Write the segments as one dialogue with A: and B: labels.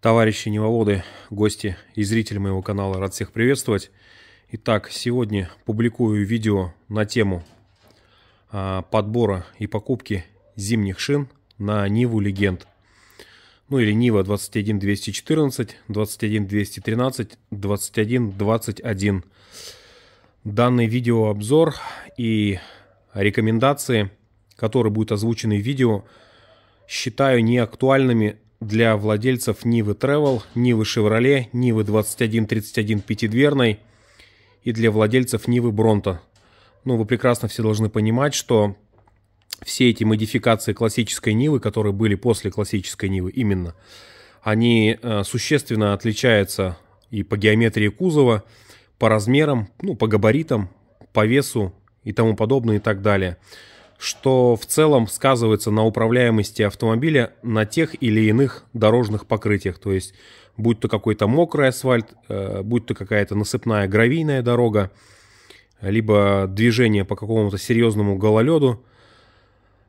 A: товарищи невоводы, гости и зрители моего канала. Рад всех приветствовать. Итак, сегодня публикую видео на тему а, подбора и покупки зимних шин на Ниву Легенд. Ну или Нива 21214, 21213, 2121. Данный видеообзор и рекомендации, которые будут озвучены в видео, считаю неактуальными для владельцев Нивы Travel, Нивы Chevrolet, Нивы 2131 пятидверной и для владельцев Нивы Бронто. Ну, вы прекрасно все должны понимать, что все эти модификации классической Нивы, которые были после классической Нивы именно, они э, существенно отличаются и по геометрии кузова, по размерам, ну, по габаритам, по весу и тому подобное и так далее что в целом сказывается на управляемости автомобиля на тех или иных дорожных покрытиях. То есть, будь то какой-то мокрый асфальт, э, будь то какая-то насыпная гравийная дорога, либо движение по какому-то серьезному гололеду,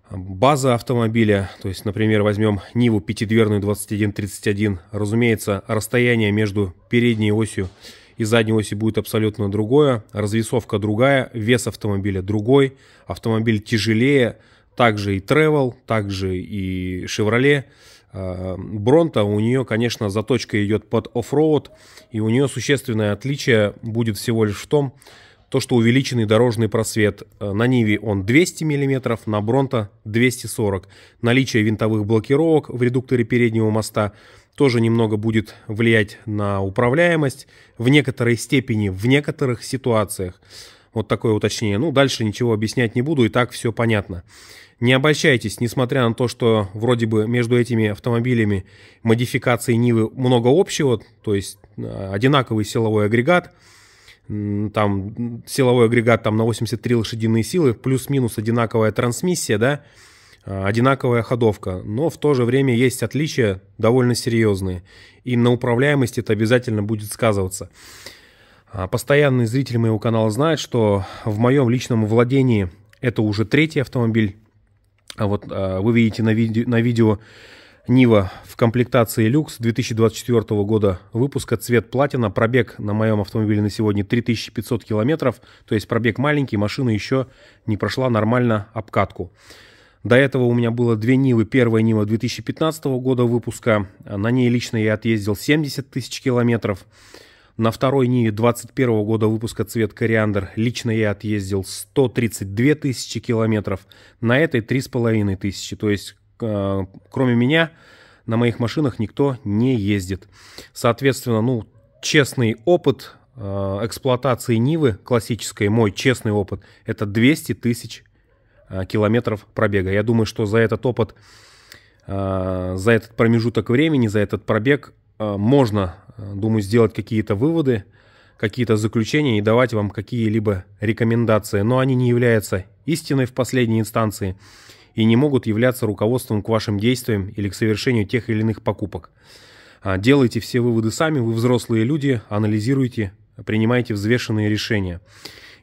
A: база автомобиля, то есть, например, возьмем Ниву пятидверную 2131, разумеется, расстояние между передней осью из задней оси будет абсолютно другое, развесовка другая, вес автомобиля другой, автомобиль тяжелее, также и Travel, также и Chevrolet. А, Бронта, у нее, конечно, заточка идет под оффроуд, и у нее существенное отличие будет всего лишь в том, то, что увеличенный дорожный просвет. А, на Ниве он 200 мм, на Бронта 240. Наличие винтовых блокировок в редукторе переднего моста – тоже немного будет влиять на управляемость в некоторой степени, в некоторых ситуациях. Вот такое уточнение. Ну, дальше ничего объяснять не буду, и так все понятно. Не обольщайтесь, несмотря на то, что вроде бы между этими автомобилями модификации Нивы много общего, то есть э, одинаковый силовой агрегат, там силовой агрегат там на 83 лошадиные силы, плюс-минус одинаковая трансмиссия, да, Э, одинаковая ходовка, но в то же время есть отличия довольно серьезные, и на управляемость это обязательно будет сказываться. А, постоянные зрители моего канала знают, что в моем личном владении это уже третий автомобиль. А вот а, вы видите на, виде, на видео Нива в комплектации люкс 2024 года выпуска, цвет платина, пробег на моем автомобиле на сегодня 3500 километров, то есть пробег маленький, машина еще не прошла нормально обкатку. До этого у меня было две Нивы. Первая Нива 2015 года выпуска. На ней лично я отъездил 70 тысяч километров. На второй Ниве 2021 года выпуска цвет кориандр лично я отъездил 132 тысячи километров. На этой 3,5 тысячи. То есть, э, кроме меня, на моих машинах никто не ездит. Соответственно, ну, честный опыт э, эксплуатации Нивы классической, мой честный опыт, это 200 тысяч Э, километров пробега. Я думаю, что за этот опыт, э, за этот промежуток времени, за этот пробег э, можно, думаю, сделать какие-то выводы, какие-то заключения и давать вам какие-либо рекомендации. Но они не являются истиной в последней инстанции и не могут являться руководством к вашим действиям или к совершению тех или иных покупок. А, делайте все выводы сами, вы взрослые люди, анализируйте, принимайте взвешенные решения.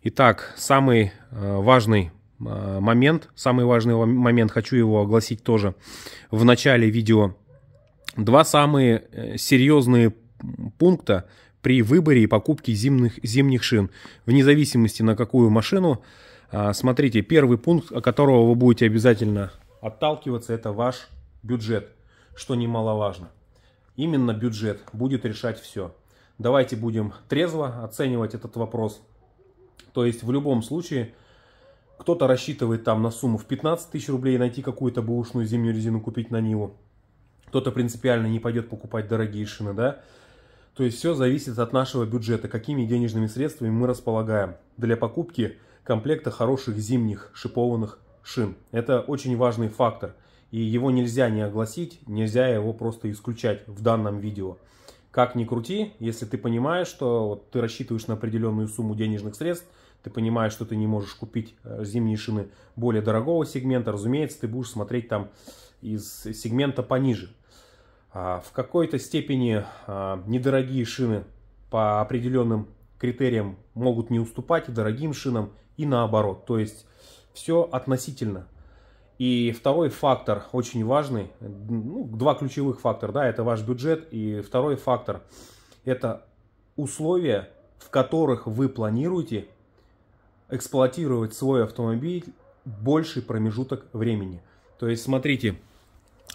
A: Итак, самый важный а, момент, самый важный момент, хочу его огласить тоже в начале видео. Два самые э, серьезные пункта при выборе и покупке зимних, зимних шин, вне зависимости на какую машину. А, смотрите, первый пункт, о которого вы будете обязательно отталкиваться, это ваш бюджет, что немаловажно. Именно бюджет будет решать все. Давайте будем трезво оценивать этот вопрос. То есть в любом случае – кто-то рассчитывает там на сумму в 15 тысяч рублей найти какую-то бэушную зимнюю резину купить на Ниву. Кто-то принципиально не пойдет покупать дорогие шины, да? То есть все зависит от нашего бюджета, какими денежными средствами мы располагаем для покупки комплекта хороших зимних шипованных шин. Это очень важный фактор, и его нельзя не огласить, нельзя его просто исключать в данном видео. Как ни крути, если ты понимаешь, что вот ты рассчитываешь на определенную сумму денежных средств – ты понимаешь, что ты не можешь купить э, зимние шины более дорогого сегмента, разумеется, ты будешь смотреть там из сегмента пониже. А, в какой-то степени а, недорогие шины по определенным критериям могут не уступать дорогим шинам, и наоборот. То есть все относительно. И второй фактор очень важный, ну, два ключевых фактора, да, это ваш бюджет. И второй фактор – это условия, в которых вы планируете эксплуатировать свой автомобиль больший промежуток времени. То есть, смотрите,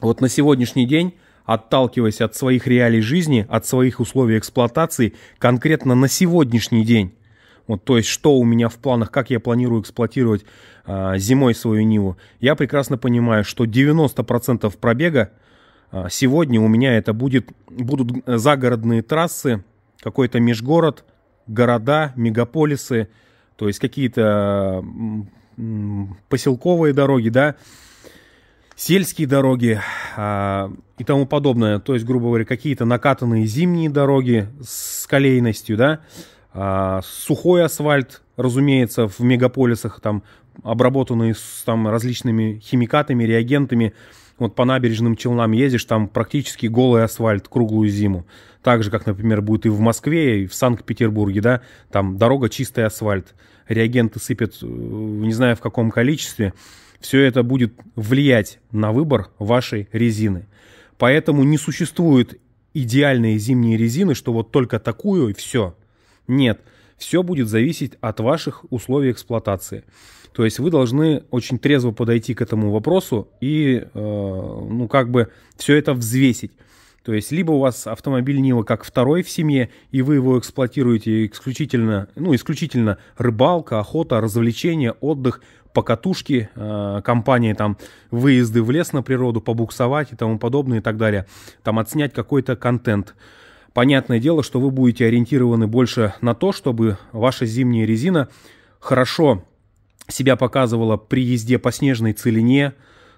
A: вот на сегодняшний день, отталкиваясь от своих реалий жизни, от своих условий эксплуатации, конкретно на сегодняшний день, вот, то есть, что у меня в планах, как я планирую эксплуатировать а, зимой свою Ниву, я прекрасно понимаю, что 90% пробега а, сегодня у меня это будет, будут загородные трассы, какой-то межгород, города, мегаполисы – то есть какие-то поселковые дороги, да, сельские дороги а, и тому подобное. То есть, грубо говоря, какие-то накатанные зимние дороги с колейностью, да, а, сухой асфальт, разумеется, в мегаполисах, там, обработанный с, там, различными химикатами, реагентами, вот по набережным Челнам ездишь, там практически голый асфальт круглую зиму. Так же, как, например, будет и в Москве, и в Санкт-Петербурге, да, там дорога чистый асфальт, реагенты сыпят э, не знаю в каком количестве. Все это будет влиять на выбор вашей резины. Поэтому не существует идеальной зимней резины, что вот только такую и все. Нет, все будет зависеть от ваших условий эксплуатации. То есть вы должны очень трезво подойти к этому вопросу и, э, ну, как бы все это взвесить. То есть либо у вас автомобиль Нива как второй в семье, и вы его эксплуатируете исключительно, ну, исключительно рыбалка, охота, развлечения, отдых, покатушки, э, компании там выезды в лес на природу, побуксовать и тому подобное и так далее. Там отснять какой-то контент. Понятное дело, что вы будете ориентированы больше на то, чтобы ваша зимняя резина хорошо себя показывала при езде по снежной целине,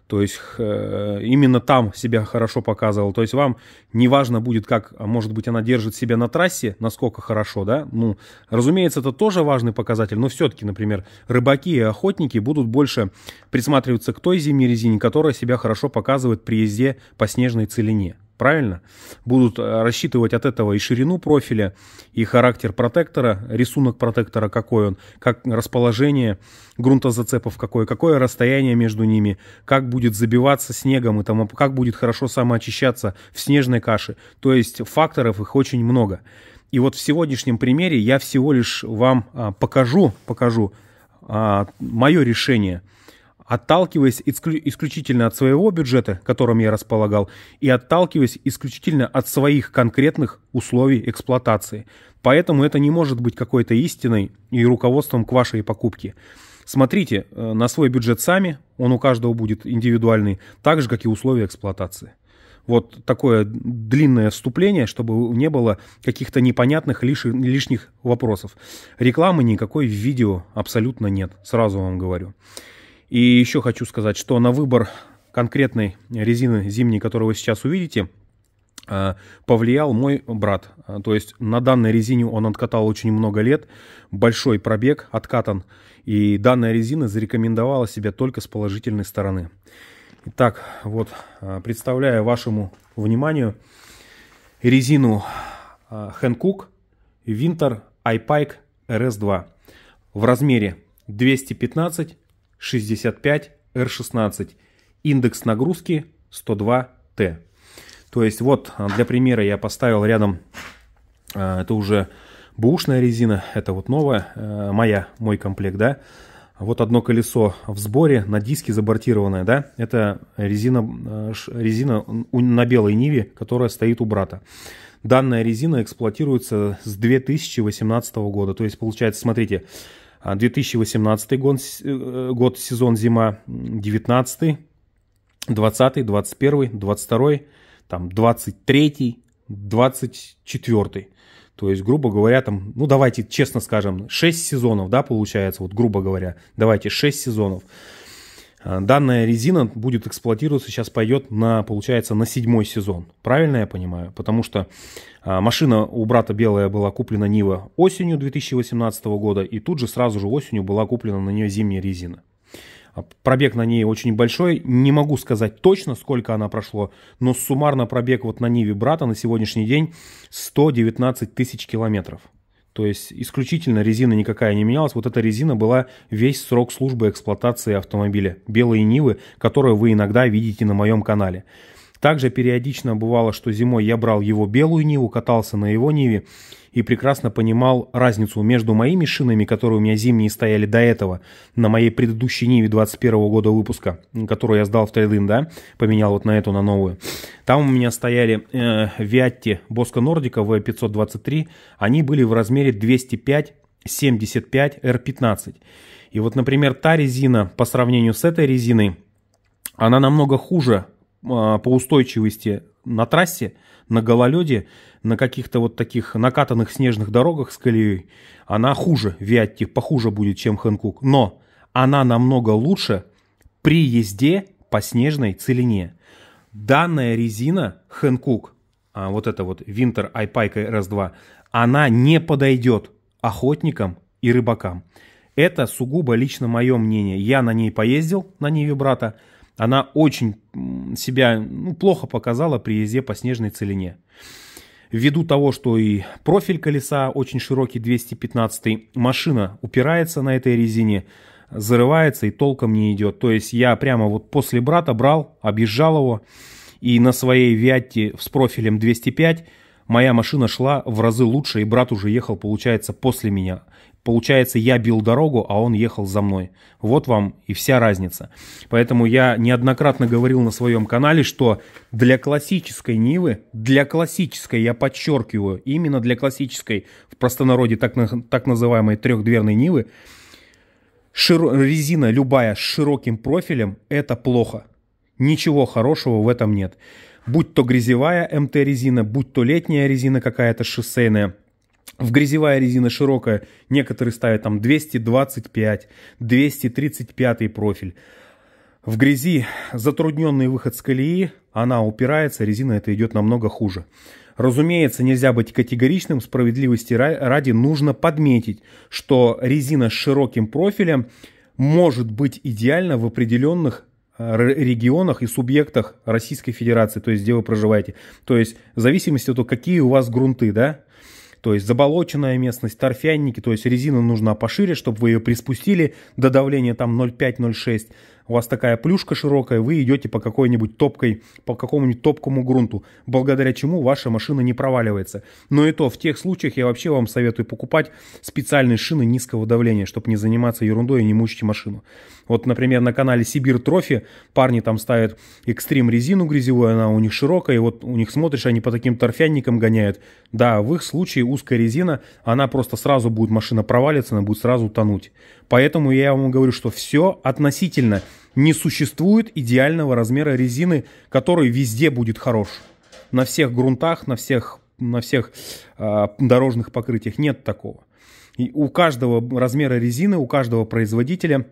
A: то есть э, именно там себя хорошо показывал. То есть вам не важно будет, как, а может быть, она держит себя на трассе, насколько хорошо, да? Ну, разумеется, это тоже важный показатель, но все-таки, например, рыбаки и охотники будут больше присматриваться к той зимней резине, которая себя хорошо показывает при езде по снежной целине правильно? Будут э, рассчитывать от этого и ширину профиля, и характер протектора, рисунок протектора какой он, как расположение грунтозацепов какое, какое расстояние между ними, как будет забиваться снегом и там, как будет хорошо самоочищаться в снежной каше. То есть факторов их очень много. И вот в сегодняшнем примере я всего лишь вам а, покажу, покажу а, мое решение – отталкиваясь исклю исключительно от своего бюджета, которым я располагал, и отталкиваясь исключительно от своих конкретных условий эксплуатации. Поэтому это не может быть какой-то истиной и руководством к вашей покупке. Смотрите э, на свой бюджет сами, он у каждого будет индивидуальный, так же, как и условия эксплуатации. Вот такое длинное вступление, чтобы не было каких-то непонятных лиш... лишних вопросов. Рекламы никакой в видео абсолютно нет, сразу вам говорю. И еще хочу сказать, что на выбор конкретной резины зимней, которую вы сейчас увидите, а, повлиял мой брат. А, то есть на данной резине он откатал очень много лет, большой пробег откатан, и данная резина зарекомендовала себя только с положительной стороны. Итак, вот а, представляю вашему вниманию резину Hankook Winter iPike RS2 в размере 215 65R16, индекс нагрузки 102 t То есть вот а, для примера я поставил рядом, а, это уже бушная резина, это вот новая, э, моя, мой комплект, да. Вот одно колесо в сборе, на диске забортированное, да. Это резина, э, резина на белой ниве, которая стоит у брата. Данная резина эксплуатируется с 2018 года. То есть получается, смотрите, 2018 а год, э, год сезон зима, 19 20 21 22 там 23 24 то есть, грубо говоря, там, ну давайте честно скажем, 6 сезонов, да, получается, вот грубо говоря, давайте 6 сезонов. Э, данная резина будет эксплуатироваться, сейчас пойдет на, получается, на седьмой сезон. Правильно я понимаю? Потому что э, машина у брата белая была куплена Нива осенью 2018 года, и тут же сразу же осенью была куплена на нее зимняя резина. Э, пробег на ней очень большой. Не могу сказать точно, сколько она прошло, но суммарно пробег вот на Ниве брата на сегодняшний день 119 тысяч километров. То есть исключительно резина никакая не менялась. Вот эта резина была весь срок службы эксплуатации автомобиля. Белые Нивы, которые вы иногда видите на моем канале. Также периодично бывало, что зимой я брал его белую Ниву, катался на его Ниве и прекрасно понимал разницу между моими шинами, которые у меня зимние стояли до этого, на моей предыдущей Ниве 21 года выпуска, которую я сдал в трейдинг, да, поменял вот на эту, на новую. Там у меня стояли э, Виатти Боско Нордика V523, они были в размере 205 75 R15. И вот, например, та резина по сравнению с этой резиной, она намного хуже а, по устойчивости на трассе, на гололеде, на каких-то вот таких накатанных снежных дорогах с колеей, она хуже, Виатти похуже будет, чем Хэнкук. Но она намного лучше при езде по снежной целине. Данная резина Хэнкук, а вот эта вот Винтер Айпайка RS2, она не подойдет охотникам и рыбакам. Это сугубо лично мое мнение. Я на ней поездил, на ней вибрато, брата, она очень себя ну, плохо показала при езде по снежной целине. Ввиду того, что и профиль колеса очень широкий, 215 машина упирается на этой резине, зарывается и толком не идет. То есть я прямо вот после брата брал, объезжал его, и на своей Виатте с профилем 205 моя машина шла в разы лучше, и брат уже ехал, получается, после меня. Получается, я бил дорогу, а он ехал за мной. Вот вам и вся разница. Поэтому я неоднократно говорил на своем канале, что для классической Нивы, для классической, я подчеркиваю, именно для классической, в простонародье так, так называемой трехдверной Нивы, широ, резина любая с широким профилем – это плохо. Ничего хорошего в этом нет. Будь то грязевая МТ-резина, будь то летняя резина какая-то шоссейная – в грязевая резина широкая, некоторые ставят там 225, 235 профиль. В грязи затрудненный выход с колеи, она упирается, резина это идет намного хуже. Разумеется, нельзя быть категоричным, справедливости ради нужно подметить, что резина с широким профилем может быть идеально в определенных э, регионах и субъектах Российской Федерации, то есть где вы проживаете. То есть в зависимости от того, какие у вас грунты, да, то есть заболоченная местность, торфяники, то есть резина нужна пошире, чтобы вы ее приспустили до давления там 0,5-0,6, у вас такая плюшка широкая, вы идете по какой-нибудь топкой, по какому-нибудь топкому грунту, благодаря чему ваша машина не проваливается. Но и то, в тех случаях я вообще вам советую покупать специальные шины низкого давления, чтобы не заниматься ерундой и не мучить машину. Вот, например, на канале Сибир Трофи парни там ставят экстрим резину грязевую, она у них широкая, и вот у них смотришь, они по таким торфянникам гоняют. Да, в их случае узкая резина, она просто сразу будет машина провалиться, она будет сразу тонуть. Поэтому я вам говорю, что все относительно. Не существует идеального размера резины, который везде будет хорош. На всех грунтах, на всех, на всех э, дорожных покрытиях нет такого. И у каждого размера резины, у каждого производителя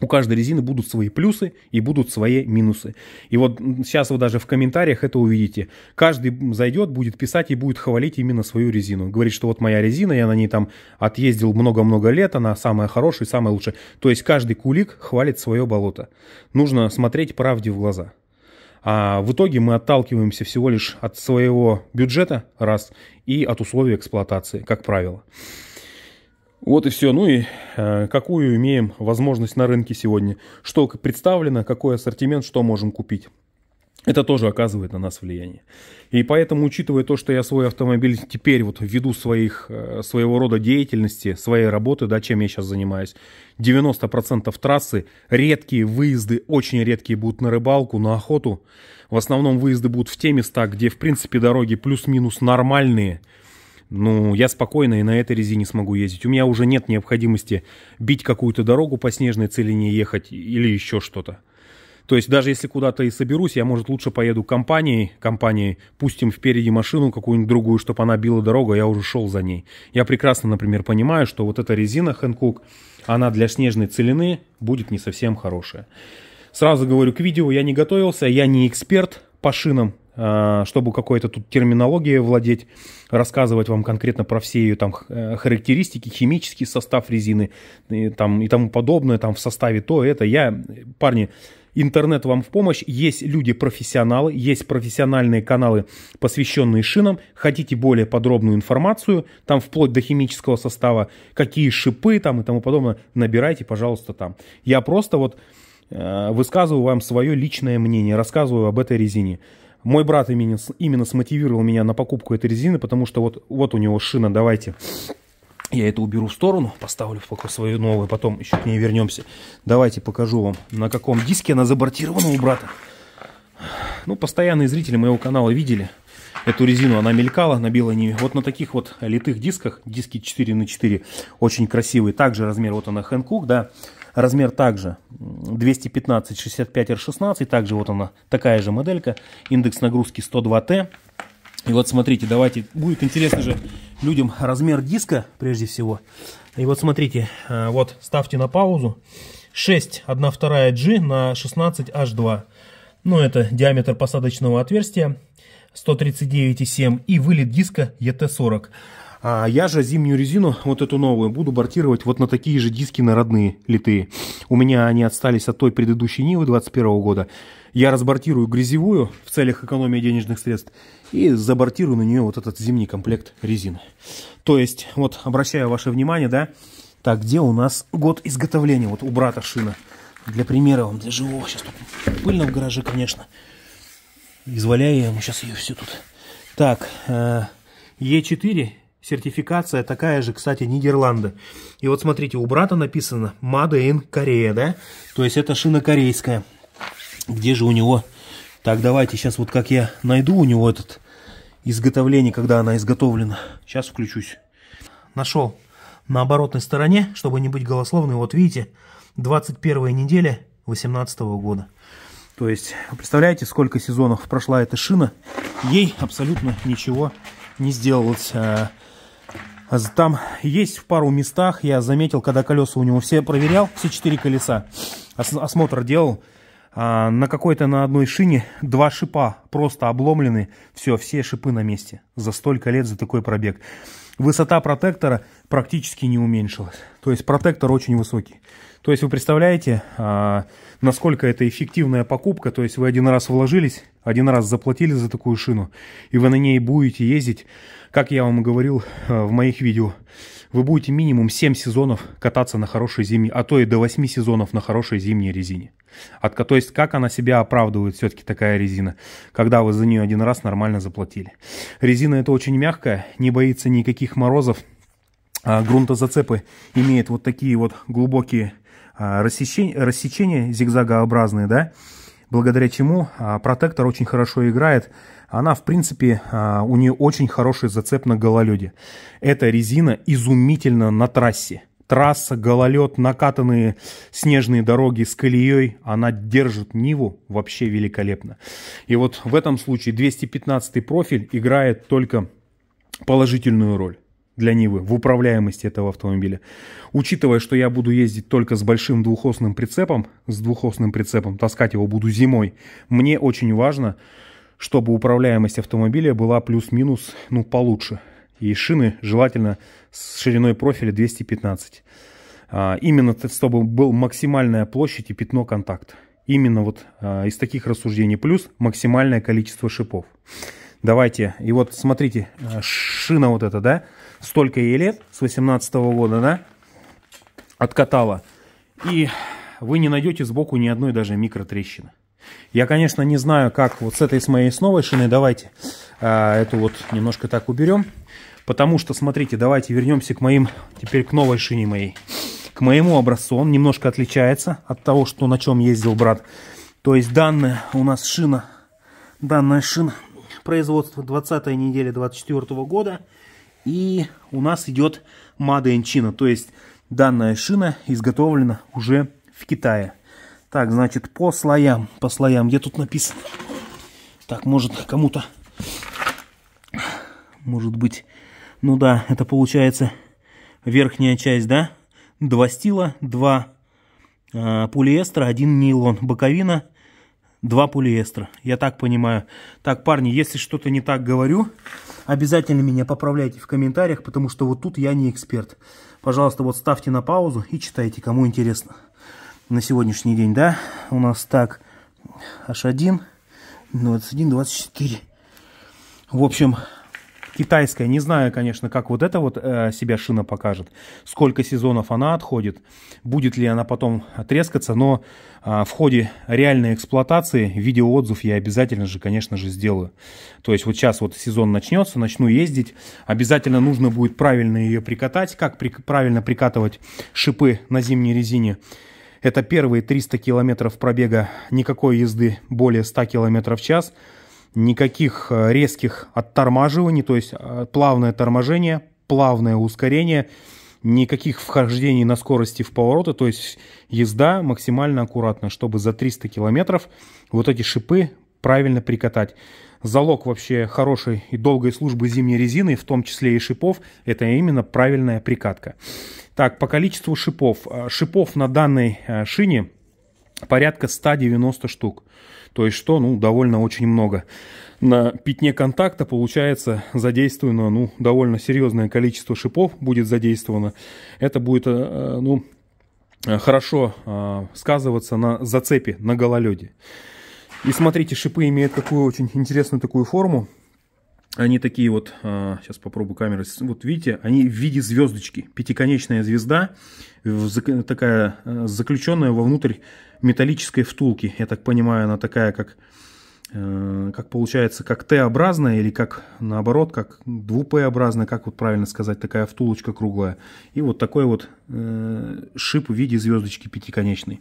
A: у каждой резины будут свои плюсы и будут свои минусы. И вот сейчас вы даже в комментариях это увидите. Каждый зайдет, будет писать и будет хвалить именно свою резину. Говорит, что вот моя резина, я на ней там отъездил много-много лет, она самая хорошая самая лучшая. То есть каждый кулик хвалит свое болото. Нужно смотреть правде в глаза. А в итоге мы отталкиваемся всего лишь от своего бюджета, раз, и от условий эксплуатации, как правило. Вот и все. Ну и э, какую имеем возможность на рынке сегодня. Что представлено, какой ассортимент, что можем купить. Это тоже оказывает на нас влияние. И поэтому, учитывая то, что я свой автомобиль теперь вот ввиду своих, э, своего рода деятельности, своей работы, да, чем я сейчас занимаюсь, 90% трассы, редкие выезды, очень редкие будут на рыбалку, на охоту. В основном выезды будут в те места, где, в принципе, дороги плюс-минус нормальные – ну, я спокойно и на этой резине смогу ездить. У меня уже нет необходимости бить какую-то дорогу по снежной целине ехать или еще что-то. То есть даже если куда-то и соберусь, я, может, лучше поеду компанией, компанией, пустим впереди машину какую-нибудь другую, чтобы она била дорогу, а я уже шел за ней. Я прекрасно, например, понимаю, что вот эта резина Хэнкук, она для снежной целины будет не совсем хорошая. Сразу говорю, к видео я не готовился, я не эксперт по шинам, Э, чтобы какой-то тут терминологией владеть, рассказывать вам конкретно про все ее там э, характеристики, химический состав резины и, там, и тому подобное, там в составе то, это. Я, парни, интернет вам в помощь, есть люди-профессионалы, есть профессиональные каналы, посвященные шинам, хотите более подробную информацию, там вплоть до химического состава, какие шипы там и тому подобное, набирайте, пожалуйста, там. Я просто вот э, высказываю вам свое личное мнение, рассказываю об этой резине. Мой брат именно, именно смотивировал меня на покупку этой резины, потому что вот, вот у него шина, давайте я это уберу в сторону, поставлю пока свою новую, потом еще к ней вернемся. Давайте покажу вам, на каком диске она забортирована у брата. Ну, постоянные зрители моего канала видели эту резину, она мелькала на белой ниве. Вот на таких вот литых дисках, диски 4 на 4 очень красивые. Также размер, вот она Hankook, да, Размер также 215 65 R16, также вот она такая же моделька, индекс нагрузки 102 t И вот смотрите, давайте, будет интересно же людям размер диска прежде всего. И вот смотрите, э, вот ставьте на паузу. 6 1 2 G на 16 H2. Ну, это диаметр посадочного отверстия 139,7 и вылет диска ET40. А я же зимнюю резину, вот эту новую, буду бортировать вот на такие же диски на родные литые. У меня они отстались от той предыдущей Нивы 21 года. Я разбортирую грязевую в целях экономии денежных средств и забортирую на нее вот этот зимний комплект резины. То есть, вот обращаю ваше внимание, да, так, где у нас год изготовления? Вот у брата шина. Для примера, он для живого. Сейчас тут пыльно в гараже, конечно. Изваляю я ему сейчас ее все тут. Так, э, Е4 Сертификация такая же, кстати, Нидерланды. И вот смотрите, у брата написано Made in Korea, да? То есть это шина корейская. Где же у него... Так, давайте сейчас вот как я найду у него этот изготовление, когда она изготовлена. Сейчас включусь. Нашел. На оборотной стороне, чтобы не быть голословным, вот видите, 21 неделя 2018 года. То есть, представляете, сколько сезонов прошла эта шина, ей абсолютно ничего не сделалось. А, там есть в пару местах, я заметил, когда колеса у него все проверял, все четыре колеса, ос осмотр делал, а на какой-то на одной шине два шипа просто обломлены, все, все шипы на месте. За столько лет, за такой пробег. Высота протектора практически не уменьшилось. То есть протектор очень высокий. То есть вы представляете, а, насколько это эффективная покупка. То есть вы один раз вложились, один раз заплатили за такую шину, и вы на ней будете ездить, как я вам и говорил а, в моих видео. Вы будете минимум 7 сезонов кататься на хорошей зимней, а то и до 8 сезонов на хорошей зимней резине. От, то есть как она себя оправдывает все-таки такая резина, когда вы за нее один раз нормально заплатили. Резина это очень мягкая, не боится никаких морозов, а, грунтозацепы имеют вот такие вот глубокие а, рассечения, рассечения зигзагообразные, да, благодаря чему а, протектор очень хорошо играет. Она, в принципе, у нее очень хороший зацеп на гололеде. Эта резина изумительно на трассе. Трасса, гололед, накатанные снежные дороги с колеей, она держит Ниву вообще великолепно. И вот в этом случае 215 профиль играет только положительную роль для Нивы, в управляемости этого автомобиля. Учитывая, что я буду ездить только с большим двухосным прицепом, с двухосным прицепом, таскать его буду зимой, мне очень важно, чтобы управляемость автомобиля была плюс-минус, ну, получше. И шины желательно с шириной профиля 215. А, именно чтобы был максимальная площадь и пятно контакта. Именно вот а, из таких рассуждений. Плюс максимальное количество шипов. Давайте. И вот смотрите, э, шина вот эта, да? Столько ей лет, с 18 -го года, да? Откатала. И вы не найдете сбоку ни одной даже микротрещины. Я, конечно, не знаю, как вот с этой с моей с новой шиной. Давайте а, эту вот немножко так уберем. Потому что, смотрите, давайте вернемся к моим, теперь к новой шине моей. К моему образцу. Он немножко отличается от того, что на чем ездил брат. То есть данная у нас шина, данная шина производства 20 неделя 24 года. И у нас идет Made in то есть данная шина изготовлена уже в Китае. Так, значит, по слоям, по слоям, где тут написано? Так, может, кому-то, может быть, ну да, это получается верхняя часть, да? Два стила, два э, полиэстера, один нейлон, боковина два полиэстера. Я так понимаю. Так, парни, если что-то не так говорю, обязательно меня поправляйте в комментариях, потому что вот тут я не эксперт. Пожалуйста, вот ставьте на паузу и читайте, кому интересно. На сегодняшний день, да, у нас так, H1, 21, 24. В общем, китайская, не знаю, конечно, как вот эта вот э, себя шина покажет, сколько сезонов она отходит, будет ли она потом трескаться, но э, в ходе реальной эксплуатации видеоотзыв я обязательно же, конечно же, сделаю. То есть вот сейчас вот сезон начнется, начну ездить, обязательно нужно будет правильно ее прикатать, как при, правильно прикатывать шипы на зимней резине. Это первые 300 километров пробега, никакой езды более 100 километров в час – никаких э, резких оттормаживаний, то есть э, плавное торможение, плавное ускорение, никаких вхождений на скорости в повороты, то есть езда максимально аккуратно, чтобы за 300 километров вот эти шипы правильно прикатать. Залог вообще хорошей и долгой службы зимней резины, в том числе и шипов, это именно правильная прикатка. Так, по количеству шипов. Э, шипов на данной шине порядка 190 штук. То есть что, ну, довольно очень много. На пятне контакта, получается, задействовано, ну, довольно серьезное количество шипов будет задействовано. Это будет, э, э, ну, хорошо э, сказываться на зацепе, на гололеде. И смотрите, шипы имеют какую очень интересную такую форму они такие вот, а, сейчас попробую камеры, вот видите, они в виде звездочки, пятиконечная звезда, такая э, заключенная вовнутрь металлической втулки. Я так понимаю, она такая, как Э, как получается, как Т-образная или как наоборот, как 2П-образная, как вот правильно сказать, такая втулочка круглая. И вот такой вот э, шип в виде звездочки пятиконечной.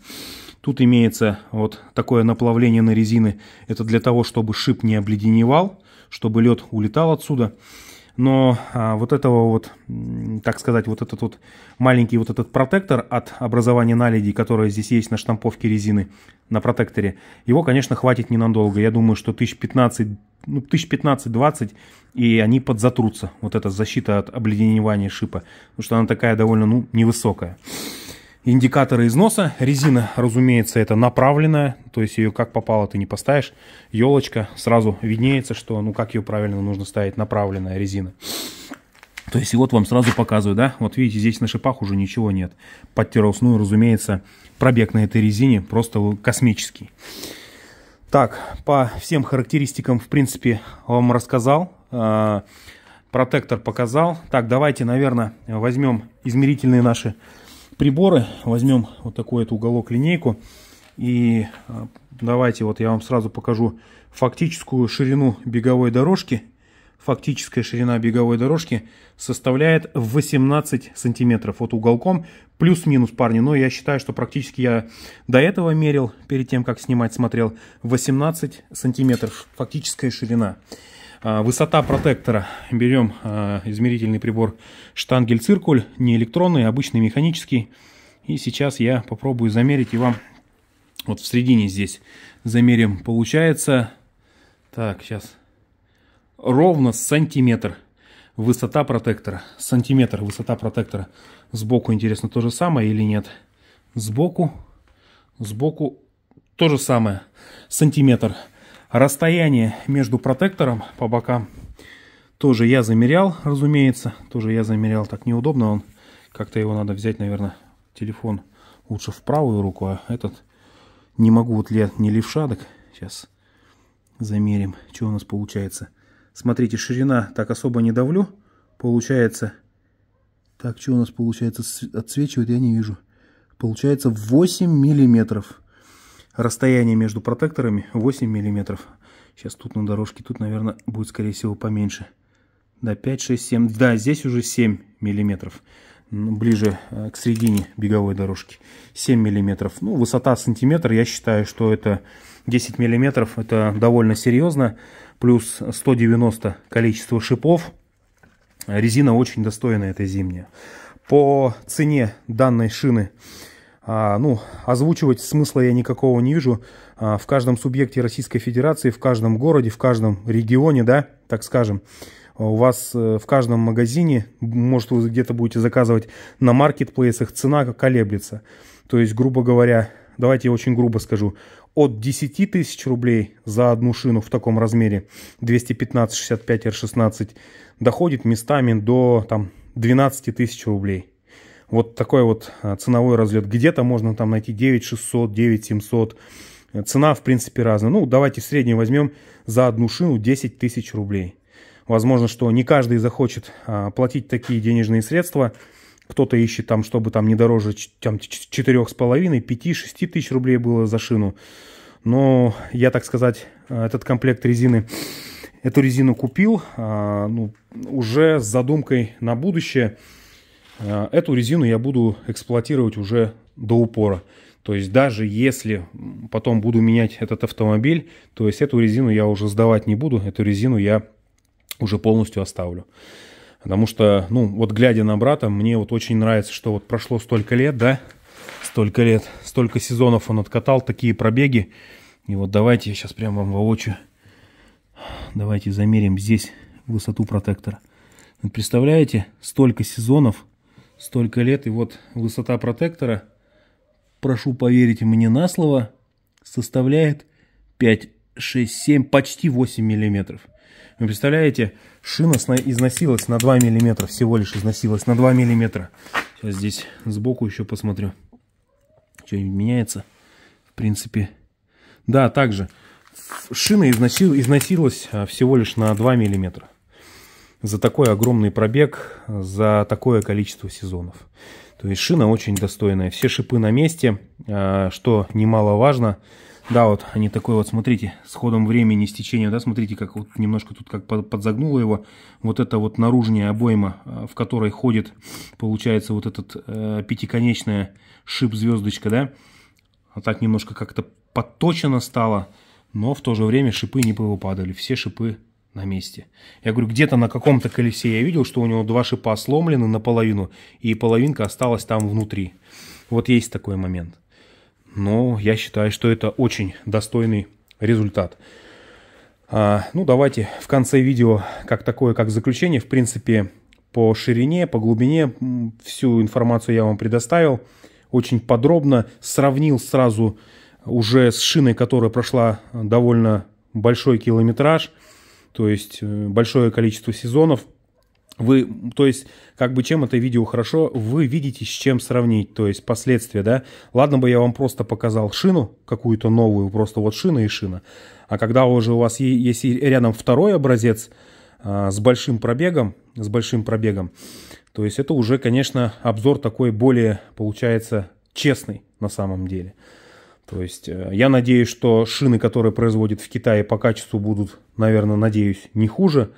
A: Тут имеется вот такое наплавление на резины. Это для того, чтобы шип не обледеневал, чтобы лед улетал отсюда но а, вот этого вот, так сказать, вот этот вот маленький вот этот протектор от образования наледей, которое здесь есть на штамповке резины на протекторе, его, конечно, хватит ненадолго. Я думаю, что 1015, ну, 1015-20, и они подзатрутся, вот эта защита от обледеневания шипа, потому что она такая довольно, ну, невысокая. Индикаторы износа. Резина, разумеется, это направленная, то есть ее как попало ты не поставишь. Елочка, сразу виднеется, что, ну как ее правильно нужно ставить, направленная резина. То есть, и вот вам сразу показываю, да, вот видите, здесь на шипах уже ничего нет. Подтирался, ну, разумеется, пробег на этой резине просто космический. Так, по всем характеристикам, в принципе, вам рассказал. Э, протектор показал. Так, давайте, наверное, возьмем измерительные наши приборы. Возьмем вот такой вот уголок линейку. И а, давайте вот я вам сразу покажу фактическую ширину беговой дорожки. Фактическая ширина беговой дорожки составляет 18 сантиметров. Вот уголком плюс-минус, парни. Но я считаю, что практически я до этого мерил, перед тем, как снимать, смотрел. 18 сантиметров фактическая ширина. А, высота протектора. Берем а, измерительный прибор штангель-циркуль, не электронный, а обычный механический. И сейчас я попробую замерить и вам вот в середине здесь замерим. Получается, так, сейчас, ровно сантиметр высота протектора. Сантиметр высота протектора. Сбоку, интересно, то же самое или нет? Сбоку, сбоку то же самое. Сантиметр. Сантиметр. Расстояние между протектором по бокам тоже я замерял, разумеется. Тоже я замерял, так неудобно он. Как-то его надо взять, наверное, телефон лучше в правую руку, а этот не могу, вот ли, не левша, так сейчас замерим, что у нас получается. Смотрите, ширина так особо не давлю, получается, так, что у нас получается, отсвечивает, я не вижу. Получается 8 миллиметров. Расстояние между протекторами 8 мм. Сейчас тут на дорожке, тут, наверное, будет, скорее всего, поменьше. Да, 5, 6, 7. Да, здесь уже 7 мм. Ближе э, к середине беговой дорожки. 7 мм. Ну, высота сантиметр. Я считаю, что это 10 мм. Это довольно серьезно. Плюс 190 количество шипов. Резина очень достойная, этой зимняя. По цене данной шины а, ну, озвучивать смысла я никакого не вижу. А, в каждом субъекте Российской Федерации, в каждом городе, в каждом регионе, да, так скажем, у вас э, в каждом магазине, может, вы где-то будете заказывать на маркетплейсах, цена колеблется. То есть, грубо говоря, давайте я очень грубо скажу, от 10 тысяч рублей за одну шину в таком размере, 215, 65, R16, доходит местами до там, 12 тысяч рублей. Вот такой вот а, ценовой разлет. Где-то можно там найти 9600, 9700. Цена, в принципе, разная. Ну, давайте среднюю возьмем за одну шину 10 тысяч рублей. Возможно, что не каждый захочет а, платить такие денежные средства. Кто-то ищет там, чтобы там не дороже там, 4,5, 5-6 тысяч рублей было за шину. Но я, так сказать, а, этот комплект резины, эту резину купил ну, уже с задумкой на будущее – Э, эту резину я буду эксплуатировать уже до упора. То есть даже если потом буду менять этот автомобиль, то есть эту резину я уже сдавать не буду, эту резину я уже полностью оставлю. Потому что, ну, вот глядя на брата, мне вот очень нравится, что вот прошло столько лет, да, столько лет, столько сезонов он откатал, такие пробеги. И вот давайте я сейчас прям вам воочию, давайте замерим здесь высоту протектора. представляете, столько сезонов – столько лет, и вот высота протектора, прошу поверить мне на слово, составляет 5, 6, 7, почти 8 миллиметров. Вы представляете, шина износилась на 2 миллиметра, всего лишь износилась на 2 миллиметра. Сейчас здесь сбоку еще посмотрю, что-нибудь меняется. В принципе, да, также шина износилась а, всего лишь на 2 миллиметра за такой огромный пробег, за такое количество сезонов. То есть шина очень достойная. Все шипы на месте, а, что немаловажно. Да, вот они такой вот, смотрите, с ходом времени, с течением, да, смотрите, как вот немножко тут как подзагнуло его. Вот это вот наружная обойма, а, в которой ходит, получается, вот этот э, пятиконечная шип-звездочка, да. А так немножко как-то подточено стало, но в то же время шипы не повыпадали. Все шипы на месте. Я говорю, где-то на каком-то колесе я видел, что у него два шипа сломлены наполовину, и половинка осталась там внутри. Вот есть такой момент. Но я считаю, что это очень достойный результат. А, ну, давайте в конце видео, как такое, как заключение, в принципе, по ширине, по глубине, всю информацию я вам предоставил. Очень подробно сравнил сразу уже с шиной, которая прошла довольно большой километраж – то есть э, большое количество сезонов. Вы, то есть, как бы чем это видео хорошо, вы видите, с чем сравнить, то есть последствия, да. Ладно бы я вам просто показал шину какую-то новую, просто вот шина и шина. А когда уже у вас есть рядом второй образец а, с большим пробегом, с большим пробегом, то есть это уже, конечно, обзор такой более, получается, честный на самом деле. То есть э, я надеюсь, что шины, которые производят в Китае по качеству будут, наверное, надеюсь, не хуже.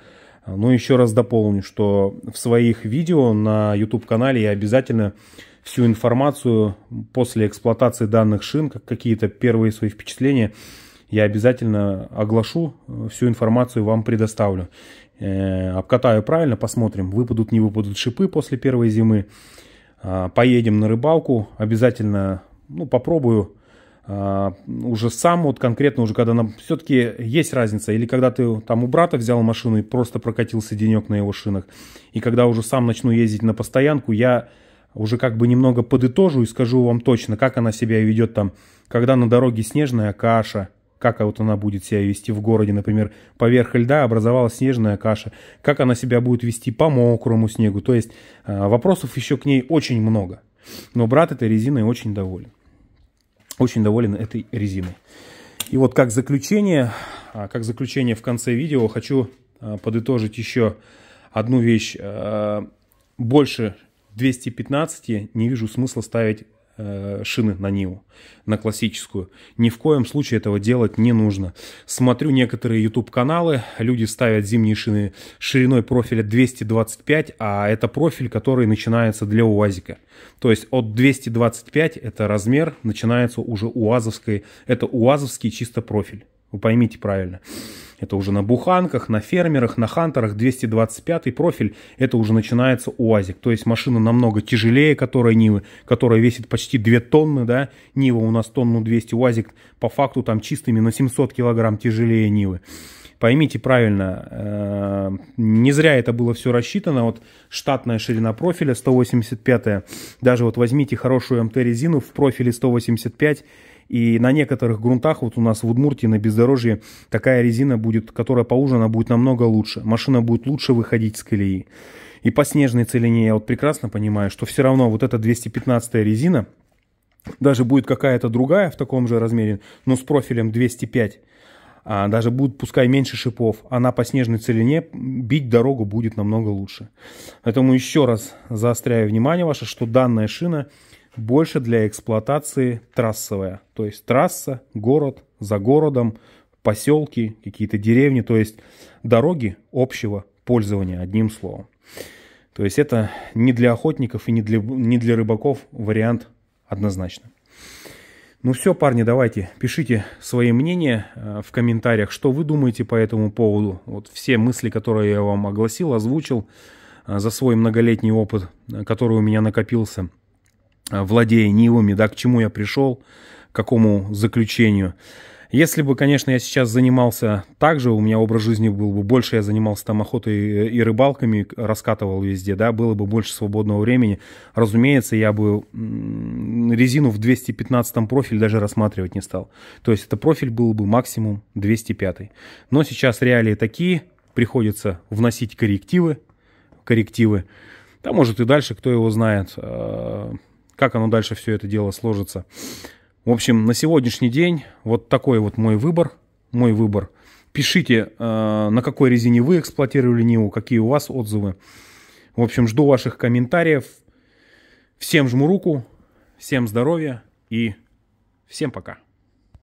A: Но еще раз дополню, что в своих видео на YouTube-канале я обязательно всю информацию после эксплуатации данных шин, как какие-то первые свои впечатления, я обязательно оглашу, э, всю информацию вам предоставлю. Э, обкатаю правильно, посмотрим, выпадут, не выпадут шипы после первой зимы. А, поедем на рыбалку, обязательно ну, попробую а, уже сам, вот конкретно уже когда... На... Все-таки есть разница. Или когда ты там у брата взял машину и просто прокатился денек на его шинах. И когда уже сам начну ездить на постоянку, я уже как бы немного подытожу и скажу вам точно, как она себя ведет там, когда на дороге снежная каша, как вот она будет себя вести в городе, например, поверх льда образовалась снежная каша, как она себя будет вести по мокрому снегу. То есть а, вопросов еще к ней очень много. Но брат этой резиной очень доволен очень доволен этой резиной. И вот как заключение, а, как заключение в конце видео хочу а, подытожить еще одну вещь. А, больше 215 не вижу смысла ставить Э, шины на Ниву, на классическую. Ни в коем случае этого делать не нужно. Смотрю некоторые YouTube-каналы, люди ставят зимние шины шириной профиля 225, а это профиль, который начинается для УАЗика. То есть от 225 это размер, начинается уже УАЗовской, это УАЗовский чисто профиль. Вы поймите правильно. Это уже на буханках, на фермерах, на хантерах 225 профиль. Это уже начинается УАЗик. То есть машина намного тяжелее, которая Нивы, которая весит почти 2 тонны. Да? Нива у нас тонну 200, УАЗик по факту там чистыми на 700 килограмм тяжелее Нивы. Поймите правильно, э, не зря это было все рассчитано. Вот штатная ширина профиля 185, даже вот возьмите хорошую МТ-резину в профиле 185, и на некоторых грунтах, вот у нас в Удмуртии на бездорожье, такая резина будет, которая поужина будет намного лучше. Машина будет лучше выходить с колеи. И по снежной целине я вот прекрасно понимаю, что все равно вот эта 215 резина, даже будет какая-то другая в таком же размере, но с профилем 205, а даже будет, пускай меньше шипов, она по снежной целине бить дорогу будет намного лучше. Поэтому еще раз заостряю внимание ваше, что данная шина – больше для эксплуатации трассовая. То есть трасса, город, за городом, поселки, какие-то деревни, то есть дороги общего пользования, одним словом. То есть это не для охотников и не для, не для рыбаков вариант однозначно. Ну все, парни, давайте, пишите свои мнения э, в комментариях, что вы думаете по этому поводу. Вот все мысли, которые я вам огласил, озвучил э, за свой многолетний опыт, э, который у меня накопился. Э, владея нивами, да, к чему я пришел, к какому заключению. Если бы, конечно, я сейчас занимался так же, у меня образ жизни был бы больше, я занимался там охотой и рыбалками, раскатывал везде, да, было бы больше свободного времени. Разумеется, я бы резину в 215 профиль даже рассматривать не стал. То есть это профиль был бы максимум 205. Но сейчас реалии такие, приходится вносить коррективы, коррективы. Да, может и дальше, кто его знает, э, как оно дальше все это дело сложится. В общем, на сегодняшний день вот такой вот мой выбор. Мой выбор. Пишите, э, на какой резине вы эксплуатировали Ниву, какие у вас отзывы. В общем, жду ваших комментариев. Всем жму руку, всем здоровья и всем пока.